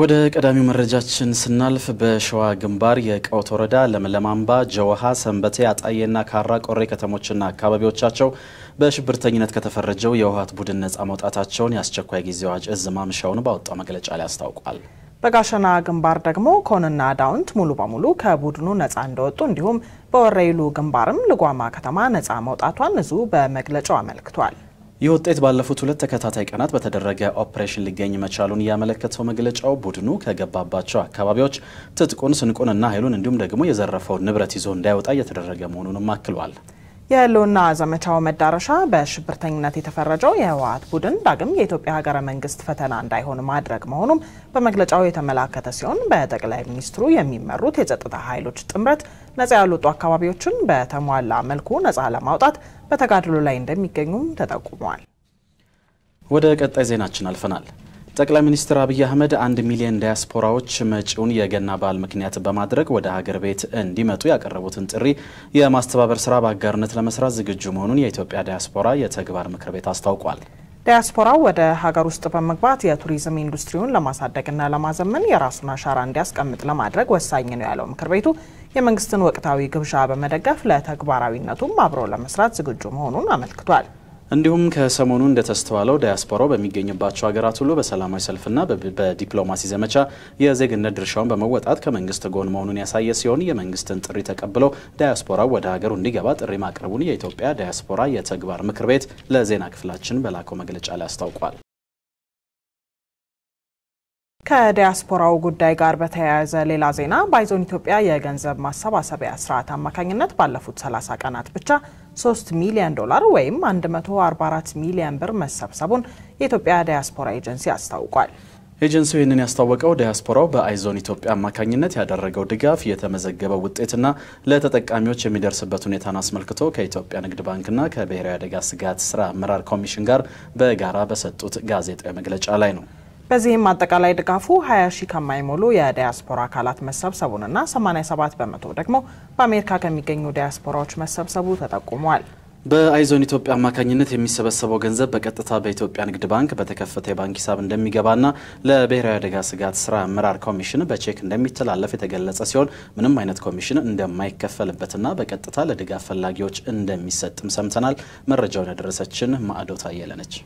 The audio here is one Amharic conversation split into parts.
ወደ ቀዳሚው መረጃችን ስናልፍ በሸዋ ግንባር የቀውት ወረዳ ለምለም አምባ፣ ጀውሃ፣ ሰንበቴ፣ አጣዬና ካራ ቆሬ ከተሞችና አካባቢዎቻቸው በሽብርተኝነት ከተፈረጀው የህወሓት ቡድን ነፃ መውጣታቸውን የአስቸኳይ ጊዜ አዋጅ እዝ ማምሻውን ባወጣው መግለጫ ላይ አስታውቋል። በጋሸና ግንባር ደግሞ ኮንና ዳውንት ሙሉ በሙሉ ከቡድኑ ነፃ እንደወጡ እንዲሁም በወረይሉ ግንባርም ልጓማ ከተማ ነፃ መውጣቷን እዙ በመግለጫው አመልክቷል። ይህ ውጤት ባለፉት ሁለት ተከታታይ ቀናት በተደረገ ኦፕሬሽን ሊገኝ መቻሉን ያመለከተው መግለጫው ቡድኑ ከገባባቸው አካባቢዎች ትጥቁን ስንቁንና ኃይሉን እንዲሁም ደግሞ የዘረፈውን ንብረት ይዞ እንዳይወጣ እየተደረገ መሆኑንም አክሏል። የህልውና ዘመቻው መዳረሻ በሽብርተኝነት የተፈረጀው የህወሀት ቡድን ዳግም የኢትዮጵያ ሀገረ መንግስት ፈተና እንዳይሆን ማድረግ መሆኑም በመግለጫው የተመላከተ ሲሆን በጠቅላይ ሚኒስትሩ የሚመሩት የጸጥታ ኃይሎች ጥምረት ነጻ ያልወጡ አካባቢዎችን በተሟላ መልኩ ነጻ ለማውጣት በተጋድሎ ላይ እንደሚገኙም ተጠቁሟል። ወደ ቀጣይ ዜናችን አልፈናል። ጠቅላይ ሚኒስትር አብይ አህመድ አንድ ሚሊዮን ዲያስፖራዎች መጪውን የገና በዓል ምክንያት በማድረግ ወደ ሀገር ቤት እንዲመጡ ያቀረቡትን ጥሪ የማስተባበር ስራ በአጋርነት ለመስራት ዝግጁ መሆኑን የኢትዮጵያ ዲያስፖራ የተግባር ምክር ቤት አስታውቋል። ዲያስፖራው ወደ ሀገር ውስጥ በመግባት የቱሪዝም ኢንዱስትሪውን ለማሳደግና ለማዘመን የራሱን አሻራ እንዲያስቀምጥ ለማድረግ ወሳኝ ነው ያለው ምክር ቤቱ የመንግስትን ወቅታዊ ግብዣ በመደገፍ ለተግባራዊነቱም አብሮ ለመስራት ዝግጁ መሆኑን አመልክቷል። እንዲሁም ከሰሞኑ እንደተስተዋለው ዳያስፖራው በሚገኝባቸው ሀገራት ሁሉ በሰላማዊ ሰልፍና በዲፕሎማሲ ዘመቻ የዜግነት ድርሻውን በመወጣት ከመንግስት ጎን መሆኑን ያሳየ ሲሆን የመንግስትን ጥሪ ተቀብለው ዳያስፖራው ወደ ሀገሩ እንዲገባ ጥሪ ማቅረቡን የኢትዮጵያ ዳያስፖራ የተግባር ምክር ቤት ለዜና ክፍላችን በላከው መግለጫ ላይ አስታውቋል። ከዲያስፖራው ጉዳይ ጋር በተያያዘ ሌላ ዜና ባይዞን ኢትዮጵያ የገንዘብ ማሰባሰቢያ ስርዓት አማካኝነት ባለፉት 30 ቀናት ብቻ 3 ሚሊዮን ዶላር ወይም 144 ሚሊዮን ብር መሰብሰቡን የኢትዮጵያ ዲያስፖራ ኤጀንሲ አስታውቋል። ኤጀንሲው ይህንን ያስታወቀው ዲያስፖራው በአይዞን ኢትዮጵያ አማካኝነት ያደረገው ድጋፍ የተመዘገበው ውጤትና ለተጠቃሚዎች የሚደርስበት ሁኔታን አስመልክቶ ከኢትዮጵያ ንግድ ባንክና ከብሔራዊ አደጋ ስጋት ስራ አመራር ኮሚሽን ጋር በጋራ በሰጡት ጋዜጣዊ መግለጫ ላይ ነው። በዚህም አጠቃላይ ድጋፉ 20 ሺህ ከማይሞሉ የዲያስፖራ አካላት መሰብሰቡንና 87 በመቶ ደግሞ በአሜሪካ ከሚገኙ ዲያስፖራዎች መሰብሰቡ ተጠቁሟል። በአይዞን ኢትዮጵያ አማካኝነት የሚሰበሰበው ገንዘብ በቀጥታ በኢትዮጵያ ንግድ ባንክ በተከፈተ የባንክ ሂሳብ እንደሚገባና ለብሔራዊ አደጋ ስጋት ስራ አመራር ኮሚሽን በቼክ እንደሚተላለፍ የተገለጸ ሲሆን ምንም አይነት ኮሚሽን እንደማይከፈልበትና በቀጥታ ለድጋፍ ፈላጊዎች እንደሚሰጥም ሰምተናል። መረጃውን ያደረሰችን ማዕዶት አየለነች።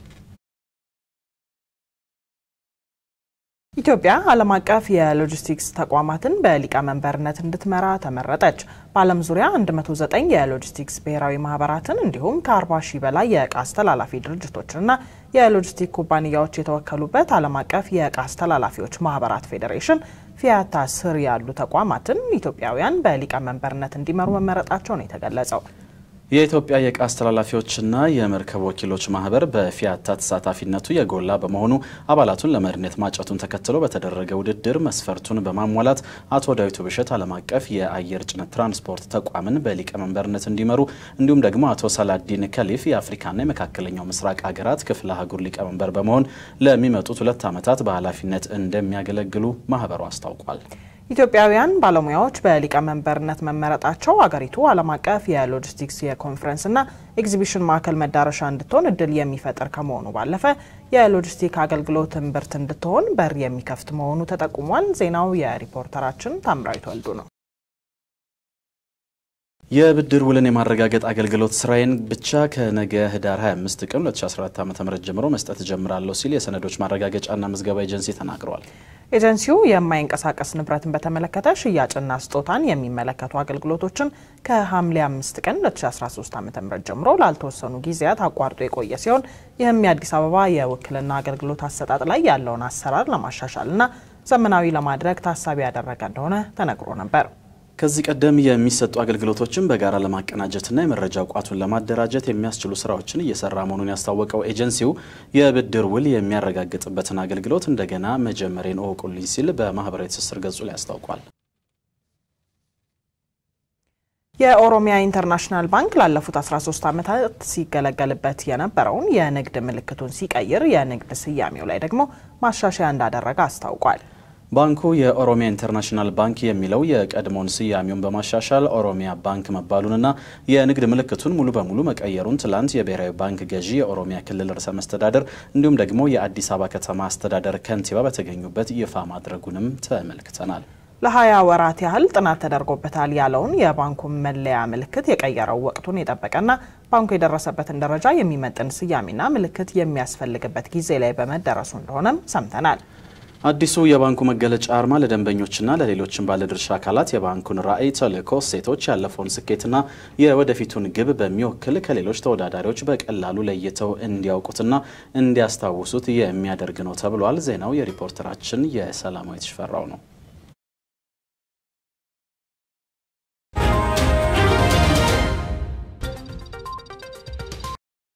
ኢትዮጵያ ዓለም አቀፍ የሎጂስቲክስ ተቋማትን በሊቀመንበርነት እንድትመራ ተመረጠች። በዓለም ዙሪያ 109 የሎጂስቲክስ ብሔራዊ ማህበራትን እንዲሁም ከ40 ሺህ በላይ የዕቃ አስተላላፊ ድርጅቶችንና የሎጂስቲክ ኩባንያዎች የተወከሉበት ዓለም አቀፍ የዕቃ አስተላላፊዎች ማህበራት ፌዴሬሽን ፊያታ ስር ያሉ ተቋማትን ኢትዮጵያውያን በሊቀመንበርነት እንዲመሩ መመረጣቸው ነው የተገለጸው። የኢትዮጵያ የዕቃ አስተላላፊዎችና የመርከብ ወኪሎች ማህበር በፊያታ ተሳታፊነቱ የጎላ በመሆኑ አባላቱን ለመሪነት ማጫቱን ተከትሎ በተደረገ ውድድር መስፈርቱን በማሟላት አቶ ዳዊቱ ብሸት ዓለም አቀፍ የአየር ጭነት ትራንስፖርት ተቋምን በሊቀመንበርነት እንዲመሩ እንዲሁም ደግሞ አቶ ሰላዲን ከሊፍ የአፍሪካና የመካከለኛው ምስራቅ ሀገራት ክፍለ አህጉር ሊቀመንበር በመሆን ለሚመጡት ሁለት ዓመታት በኃላፊነት እንደሚያገለግሉ ማህበሩ አስታውቋል። ኢትዮጵያውያን ባለሙያዎች በሊቀመንበርነት መመረጣቸው አገሪቱ ዓለም አቀፍ የሎጂስቲክስ የኮንፈረንስና ኤግዚቢሽን ማዕከል መዳረሻ እንድትሆን እድል የሚፈጥር ከመሆኑ ባለፈ የሎጂስቲክ አገልግሎት እምብርት እንድትሆን በር የሚከፍት መሆኑ ተጠቁሟል። ዜናው የሪፖርተራችን ታምራዊት ወልዱ ነው። የብድር ውልን የማረጋገጥ አገልግሎት ስራዬን ብቻ ከነገ ህዳር 25 ቀን 2014 ዓ ም ጀምሮ መስጠት ጀምራለሁ ሲል የሰነዶች ማረጋገጫና ምዝገባ ኤጀንሲ ተናግሯል ኤጀንሲው የማይንቀሳቀስ ንብረትን በተመለከተ ሽያጭና ስጦታን የሚመለከቱ አገልግሎቶችን ከሐምሌ 5 ቀን 2013 ዓ ም ጀምሮ ላልተወሰኑ ጊዜያት አቋርጦ የቆየ ሲሆን ይህም የአዲስ አበባ የውክልና አገልግሎት አሰጣጥ ላይ ያለውን አሰራር ለማሻሻልና ዘመናዊ ለማድረግ ታሳቢ ያደረገ እንደሆነ ተነግሮ ነበር። ከዚህ ቀደም የሚሰጡ አገልግሎቶችን በጋራ ለማቀናጀትና የመረጃ እውቋቱን ለማደራጀት የሚያስችሉ ስራዎችን እየሰራ መሆኑን ያስታወቀው ኤጀንሲው የብድር ውል የሚያረጋግጥበትን አገልግሎት እንደገና መጀመሬን እወቁልኝ ሲል በማህበራዊ ትስስር ገጹ ላይ አስታውቋል። የኦሮሚያ ኢንተርናሽናል ባንክ ላለፉት 13 ዓመታት ሲገለገልበት የነበረውን የንግድ ምልክቱን ሲቀይር የንግድ ስያሜው ላይ ደግሞ ማሻሻያ እንዳደረገ አስታውቋል። ባንኩ የኦሮሚያ ኢንተርናሽናል ባንክ የሚለው የቀድሞውን ስያሜውን በማሻሻል ኦሮሚያ ባንክ መባሉንና የንግድ ምልክቱን ሙሉ በሙሉ መቀየሩን ትላንት የብሔራዊ ባንክ ገዢ የኦሮሚያ ክልል ርዕሰ መስተዳደር እንዲሁም ደግሞ የአዲስ አበባ ከተማ አስተዳደር ከንቲባ በተገኙበት ይፋ ማድረጉንም ተመልክተናል። ለሀያ ወራት ያህል ጥናት ተደርጎበታል ያለውን የባንኩን መለያ ምልክት የቀየረው ወቅቱን የጠበቀና ባንኩ የደረሰበትን ደረጃ የሚመጥን ስያሜና ምልክት የሚያስፈልግበት ጊዜ ላይ በመደረሱ እንደሆነም ሰምተናል። አዲሱ የባንኩ መገለጫ አርማ ለደንበኞችና ለሌሎችም ባለድርሻ አካላት የባንኩን ራዕይ፣ ተልእኮ፣ እሴቶች፣ ያለፈውን ስኬትና የወደፊቱን ግብ በሚወክል ከሌሎች ተወዳዳሪዎች በቀላሉ ለይተው እንዲያውቁትና እንዲያስታውሱት የሚያደርግ ነው ተብሏል። ዜናው የሪፖርተራችን የሰላማዊት ሽፈራው ነው።